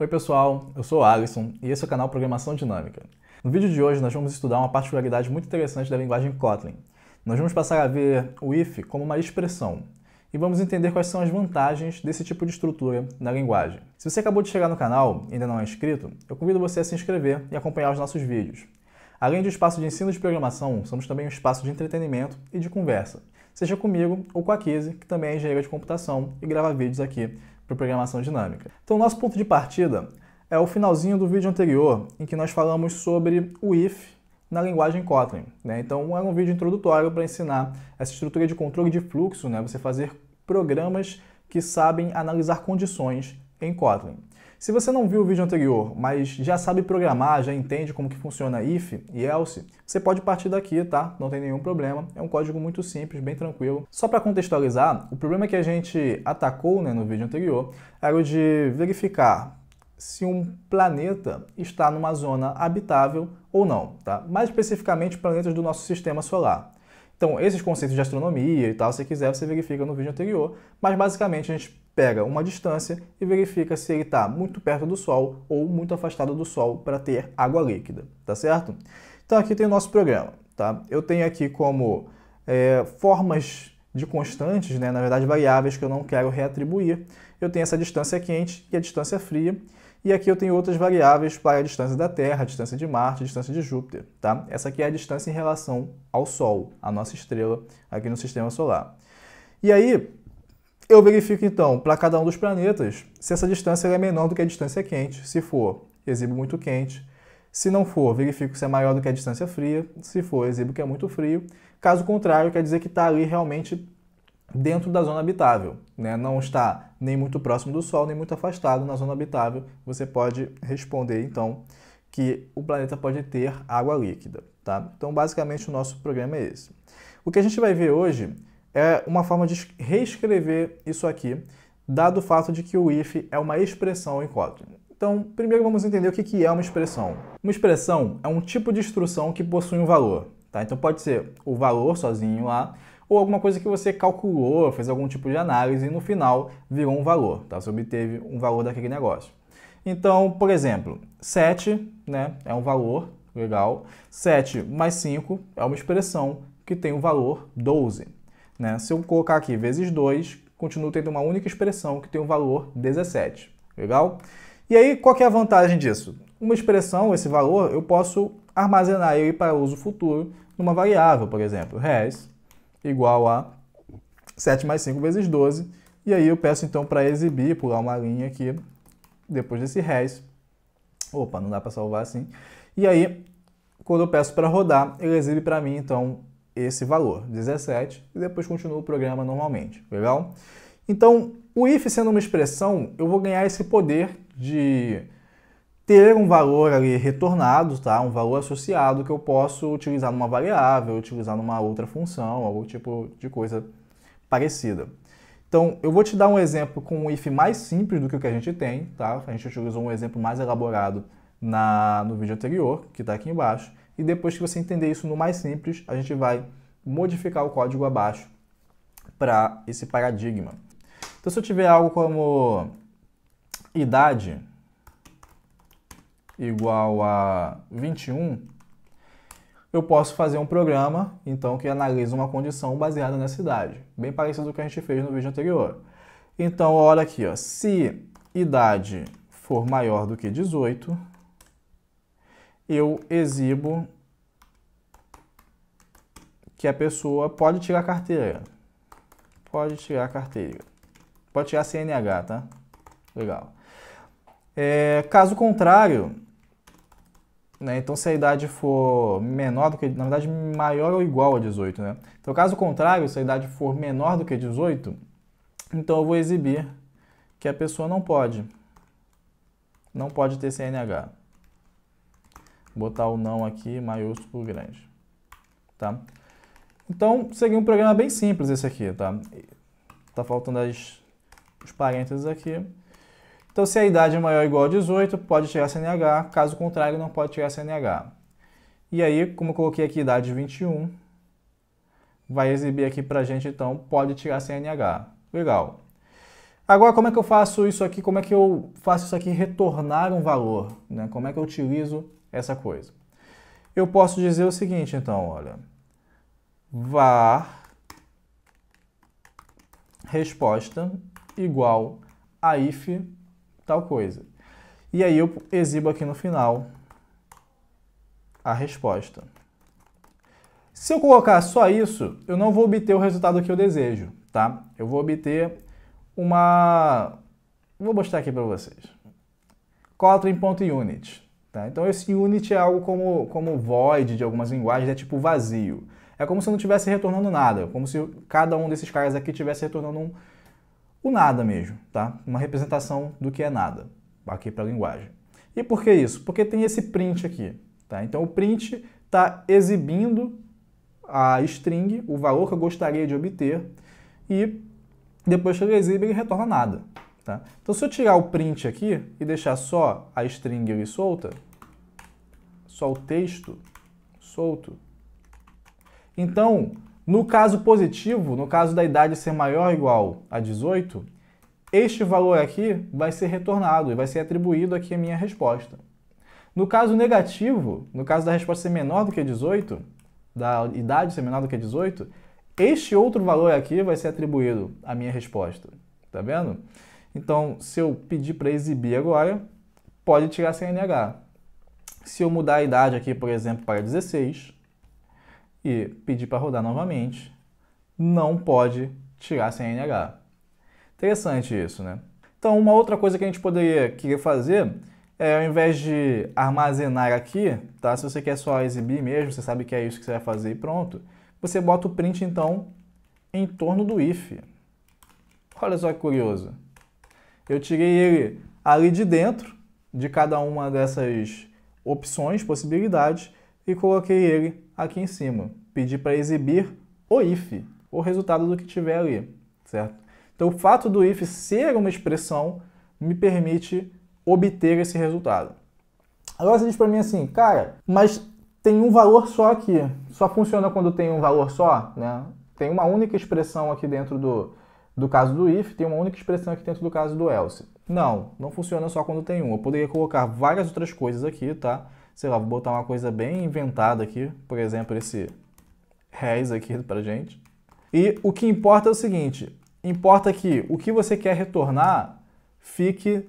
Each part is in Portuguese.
Oi pessoal, eu sou o Alisson e esse é o canal Programação Dinâmica. No vídeo de hoje nós vamos estudar uma particularidade muito interessante da linguagem Kotlin. Nós vamos passar a ver o if como uma expressão e vamos entender quais são as vantagens desse tipo de estrutura na linguagem. Se você acabou de chegar no canal e ainda não é inscrito, eu convido você a se inscrever e acompanhar os nossos vídeos. Além de um espaço de ensino de programação, somos também um espaço de entretenimento e de conversa, seja comigo ou com a Kise, que também é engenheira de computação e grava vídeos aqui para programação dinâmica. Então, nosso ponto de partida é o finalzinho do vídeo anterior, em que nós falamos sobre o if na linguagem Kotlin. Né? Então, é um vídeo introdutório para ensinar essa estrutura de controle de fluxo, né? você fazer programas que sabem analisar condições em Kotlin. Se você não viu o vídeo anterior, mas já sabe programar, já entende como que funciona if e else, você pode partir daqui, tá? Não tem nenhum problema. É um código muito simples, bem tranquilo. Só para contextualizar, o problema que a gente atacou né, no vídeo anterior era o de verificar se um planeta está numa zona habitável ou não, tá? Mais especificamente planetas do nosso sistema solar. Então, esses conceitos de astronomia e tal, se quiser, você verifica no vídeo anterior, mas basicamente a gente pega uma distância e verifica se ele está muito perto do Sol ou muito afastado do Sol para ter água líquida, tá certo? Então aqui tem o nosso programa, tá? Eu tenho aqui como é, formas de constantes, né, na verdade variáveis que eu não quero reatribuir. Eu tenho essa distância quente e a distância fria, e aqui eu tenho outras variáveis para a distância da Terra, a distância de Marte, a distância de Júpiter, tá? Essa aqui é a distância em relação ao Sol, a nossa estrela aqui no Sistema Solar. E aí, eu verifico então para cada um dos planetas se essa distância é menor do que a distância quente. Se for, exibo muito quente. Se não for, verifico se é maior do que a distância fria. Se for, exibo que é muito frio. Caso contrário, quer dizer que está ali realmente dentro da zona habitável. Né? Não está nem muito próximo do Sol, nem muito afastado na zona habitável. Você pode responder, então, que o planeta pode ter água líquida. Tá? Então, basicamente, o nosso programa é esse. O que a gente vai ver hoje é uma forma de reescrever isso aqui, dado o fato de que o if é uma expressão em Kotlin. Então, primeiro vamos entender o que é uma expressão. Uma expressão é um tipo de instrução que possui um valor. Tá? Então pode ser o valor sozinho lá, ou alguma coisa que você calculou, fez algum tipo de análise e no final virou um valor. Tá? Você obteve um valor daquele negócio. Então, por exemplo, 7 né, é um valor, legal. 7 mais 5 é uma expressão que tem o um valor 12. Né? Se eu colocar aqui vezes 2, continuo tendo uma única expressão que tem o um valor 17. Legal? E aí, qual é a vantagem disso? Uma expressão, esse valor, eu posso armazenar ele para uso futuro numa variável, por exemplo, res igual a 7 mais 5 vezes 12. E aí eu peço então para exibir, pular uma linha aqui, depois desse res. Opa, não dá para salvar assim. E aí, quando eu peço para rodar, ele exibe para mim então esse valor, 17, e depois continua o programa normalmente, legal? Então, o if sendo uma expressão, eu vou ganhar esse poder de ter um valor ali retornado, tá? Um valor associado que eu posso utilizar numa variável, utilizar numa outra função, algum tipo de coisa parecida. Então, eu vou te dar um exemplo com um if mais simples do que o que a gente tem, tá? A gente utilizou um exemplo mais elaborado na, no vídeo anterior, que está aqui embaixo. E depois que você entender isso no mais simples, a gente vai modificar o código abaixo para esse paradigma. Então, se eu tiver algo como idade igual a 21, eu posso fazer um programa, então, que analisa uma condição baseada nessa idade. Bem parecido com o que a gente fez no vídeo anterior. Então, olha aqui, ó, se idade for maior do que 18, eu exibo que a pessoa pode tirar a carteira. Pode tirar a carteira. Pode tirar a CNH, tá? Legal. É, caso contrário, né, então se a idade for menor do que, na verdade, maior ou igual a 18, né? Então caso contrário, se a idade for menor do que 18, então eu vou exibir que a pessoa não pode. Não pode ter CNH botar o não aqui maiúsculo grande, tá? Então, seria um programa bem simples esse aqui, tá? Tá faltando as, os parênteses aqui. Então, se a idade é maior ou igual a 18, pode tirar CNH, caso contrário, não pode tirar CNH. E aí, como eu coloquei aqui idade 21, vai exibir aqui pra gente, então, pode tirar CNH. Legal. Agora, como é que eu faço isso aqui? Como é que eu faço isso aqui retornar um valor? Né? Como é que eu utilizo essa coisa. Eu posso dizer o seguinte, então, olha, var resposta igual a if tal coisa. E aí eu exibo aqui no final a resposta. Se eu colocar só isso, eu não vou obter o resultado que eu desejo, tá? Eu vou obter uma... Vou mostrar aqui para vocês. Kotlin.unit. Tá? Então esse unit é algo como, como void de algumas linguagens, é tipo vazio. É como se não tivesse retornando nada, como se cada um desses caras aqui tivesse retornando um, o nada mesmo, tá? Uma representação do que é nada aqui para a linguagem. E por que isso? Porque tem esse print aqui, tá? Então o print está exibindo a string, o valor que eu gostaria de obter, e depois que ele exibe, ele retorna nada. Tá? Então, se eu tirar o print aqui e deixar só a string solta, só o texto solto, então, no caso positivo, no caso da idade ser maior ou igual a 18, este valor aqui vai ser retornado e vai ser atribuído aqui a minha resposta. No caso negativo, no caso da resposta ser menor do que 18, da idade ser menor do que 18, este outro valor aqui vai ser atribuído à minha resposta. Tá vendo? Então, se eu pedir para exibir agora, pode tirar sem NH. Se eu mudar a idade aqui, por exemplo, para 16 e pedir para rodar novamente, não pode tirar sem NH. Interessante isso, né? Então, uma outra coisa que a gente poderia querer fazer é, ao invés de armazenar aqui, tá? Se você quer só exibir mesmo, você sabe que é isso que você vai fazer e pronto. Você bota o print, então, em torno do if. Olha só que curioso. Eu tirei ele ali de dentro de cada uma dessas opções, possibilidades, e coloquei ele aqui em cima. Pedi para exibir o if, o resultado do que tiver ali, certo? Então, o fato do if ser uma expressão me permite obter esse resultado. Agora você diz para mim assim, cara, mas tem um valor só aqui. Só funciona quando tem um valor só, né? Tem uma única expressão aqui dentro do, do caso do if, tem uma única expressão aqui dentro do caso do else. Não, não funciona só quando tem um. Eu poderia colocar várias outras coisas aqui, tá? Sei lá, vou botar uma coisa bem inventada aqui, por exemplo, esse has aqui pra gente. E o que importa é o seguinte, importa que o que você quer retornar fique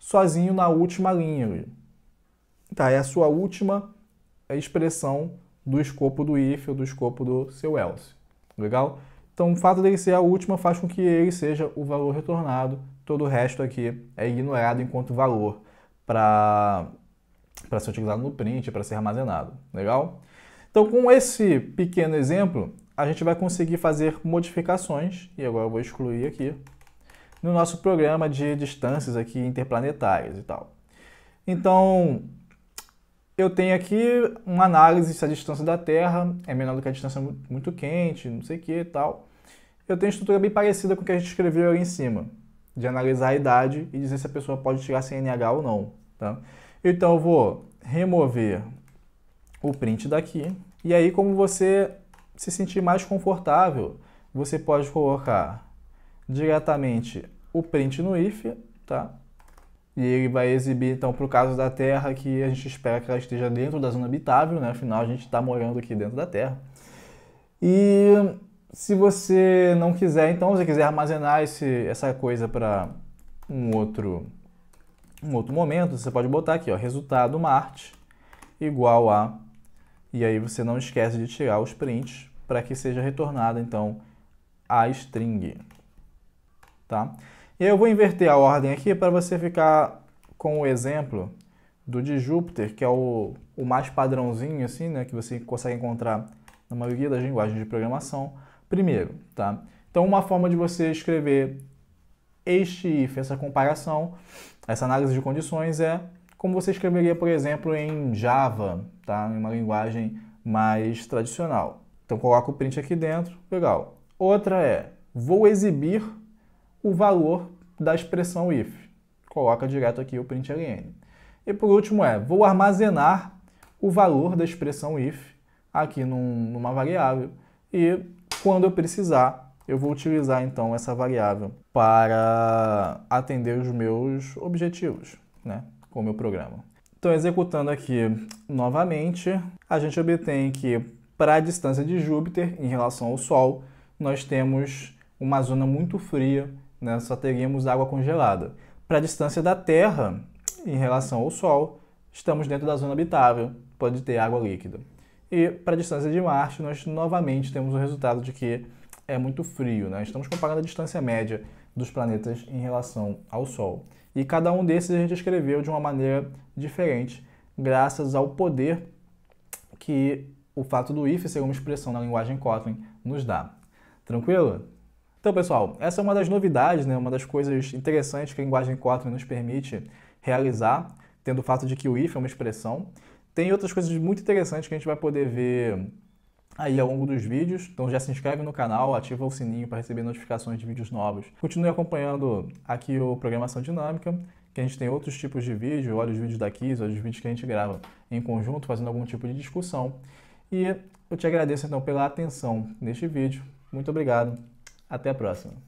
sozinho na última linha. Tá, é a sua última expressão do escopo do if ou do escopo do seu else. Legal? Então, o fato dele ser a última faz com que ele seja o valor retornado, todo o resto aqui é ignorado enquanto valor para ser utilizado no print, para ser armazenado. Legal? Então, com esse pequeno exemplo, a gente vai conseguir fazer modificações, e agora eu vou excluir aqui, no nosso programa de distâncias aqui interplanetárias e tal. Então, eu tenho aqui uma análise se a distância da Terra é menor do que a distância muito quente, não sei o que e tal. Eu tenho estrutura bem parecida com o que a gente escreveu ali em cima, de analisar a idade e dizer se a pessoa pode tirar CNH ou não. Tá? Então eu vou remover o print daqui. E aí, como você se sentir mais confortável, você pode colocar diretamente o print no if, tá? E ele vai exibir, então, para o caso da Terra, que a gente espera que ela esteja dentro da zona habitável, né? Afinal, a gente está morando aqui dentro da Terra. E se você não quiser, então, se você quiser armazenar esse, essa coisa para um outro, um outro momento, você pode botar aqui, ó, resultado Marte igual a... E aí você não esquece de tirar os prints para que seja retornada, então, a string, tá? E eu vou inverter a ordem aqui para você ficar com o exemplo do de Júpiter, que é o, o mais padrãozinho, assim, né, que você consegue encontrar na maioria das linguagens de programação, primeiro, tá? Então, uma forma de você escrever este if, essa comparação, essa análise de condições é como você escreveria, por exemplo, em Java, tá? Em uma linguagem mais tradicional. Então, coloca o print aqui dentro, legal. Outra é, vou exibir o valor da expressão if. Coloca direto aqui o println. E por último é, vou armazenar o valor da expressão if aqui num, numa variável e quando eu precisar, eu vou utilizar então essa variável para atender os meus objetivos né, com o meu programa. Então, executando aqui novamente, a gente obtém que para a distância de Júpiter em relação ao Sol, nós temos uma zona muito fria né? só teríamos água congelada. Para a distância da Terra, em relação ao Sol, estamos dentro da zona habitável, pode ter água líquida. E para a distância de Marte, nós novamente temos o resultado de que é muito frio. Né? Estamos comparando a distância média dos planetas em relação ao Sol. E cada um desses a gente escreveu de uma maneira diferente, graças ao poder que o fato do if ser uma expressão na linguagem Kotlin nos dá. Tranquilo? Então, pessoal, essa é uma das novidades, né? uma das coisas interessantes que a linguagem 4 nos permite realizar, tendo o fato de que o if é uma expressão. Tem outras coisas muito interessantes que a gente vai poder ver aí ao longo dos vídeos. Então já se inscreve no canal, ativa o sininho para receber notificações de vídeos novos. Continue acompanhando aqui o Programação Dinâmica, que a gente tem outros tipos de vídeo, olha os vídeos daqui, olha os vídeos que a gente grava em conjunto, fazendo algum tipo de discussão. E eu te agradeço então pela atenção neste vídeo. Muito obrigado. Até a próxima.